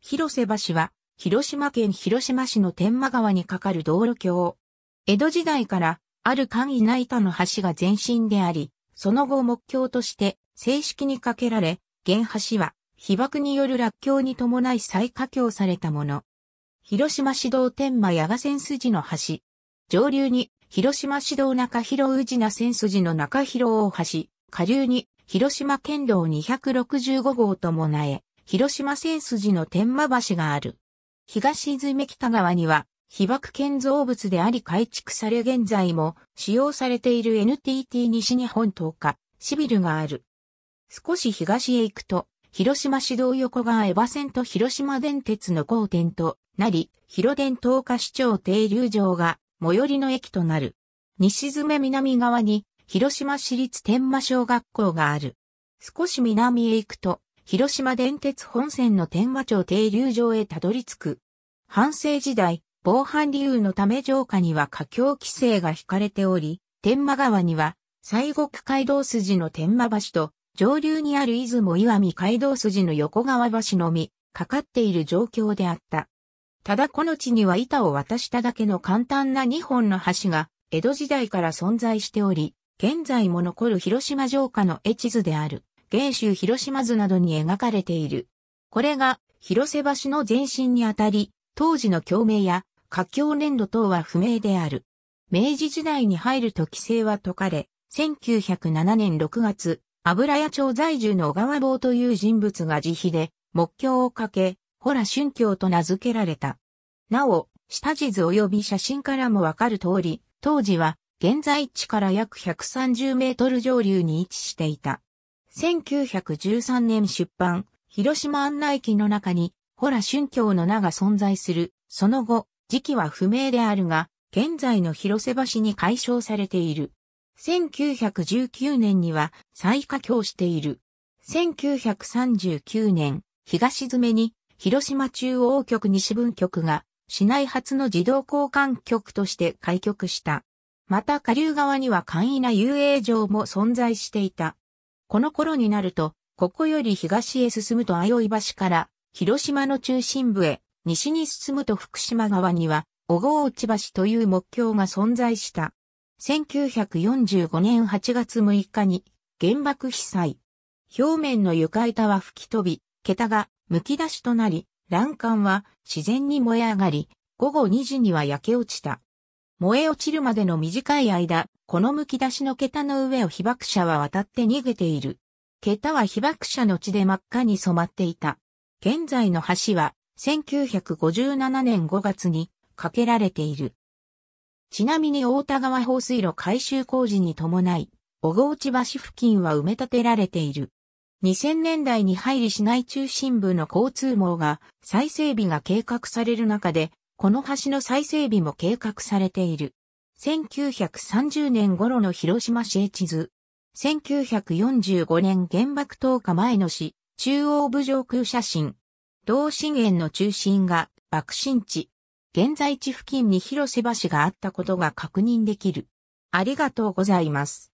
広瀬橋は、広島県広島市の天満川に架かる道路橋。江戸時代から、ある簡易な板の橋が前身であり、その後目標として正式に架けられ、現橋は、被爆による落橋に伴い再架橋されたもの。広島市道天満矢賀線筋の橋。上流に、広島市道中広宇治那線筋の中広大橋。下流に、広島県道265号ともなえ。広島線筋の天満橋がある。東泉北側には、被爆建造物であり改築され現在も使用されている NTT 西日本東下、シビルがある。少し東へ行くと、広島市道横川エヴァ線と広島電鉄の交点となり、広電東下市長停留場が最寄りの駅となる。西詰南側に広島市立天満小学校がある。少し南へ行くと、広島電鉄本線の天和町停留場へたどり着く。反省時代、防犯理由のため城下には佳境規制が引かれており、天満川には、西国街道筋の天満橋と、上流にある出雲岩見街道筋の横川橋のみ、かかっている状況であった。ただこの地には板を渡しただけの簡単な2本の橋が、江戸時代から存在しており、現在も残る広島城下の絵地図である。芸州広島図などに描かれている。これが広瀬橋の前身にあたり、当時の共鳴や華僑年度等は不明である。明治時代に入ると規制は解かれ、1907年6月、油屋町在住の小川坊という人物が自費で、木橋をかけ、ほら春橋と名付けられた。なお、下地図及び写真からもわかる通り、当時は現在地から約130メートル上流に位置していた。1913年出版、広島案内記の中に、ホラ春教の名が存在する。その後、時期は不明であるが、現在の広瀬橋に解消されている。1919年には再加強している。1939年、東詰めに広島中央局西分局が市内初の自動交換局として開局した。また下流側には簡易な遊泳場も存在していた。この頃になると、ここより東へ進むと相生橋から、広島の中心部へ、西に進むと福島側には、小河ち橋という目標が存在した。1945年8月6日に、原爆被災。表面の床板は吹き飛び、桁がむき出しとなり、欄干は自然に燃え上がり、午後2時には焼け落ちた。燃え落ちるまでの短い間、この剥き出しの桁の上を被爆者は渡って逃げている。桁は被爆者の地で真っ赤に染まっていた。現在の橋は1957年5月に架けられている。ちなみに大田川放水路改修工事に伴い、小河内橋付近は埋め立てられている。2000年代に入り市内中心部の交通網が再整備が計画される中でこの橋の再整備も計画されている。1930年頃の広島市地図。1945年原爆投下前の市、中央部上空写真。同心円の中心が爆心地。現在地付近に広瀬橋があったことが確認できる。ありがとうございます。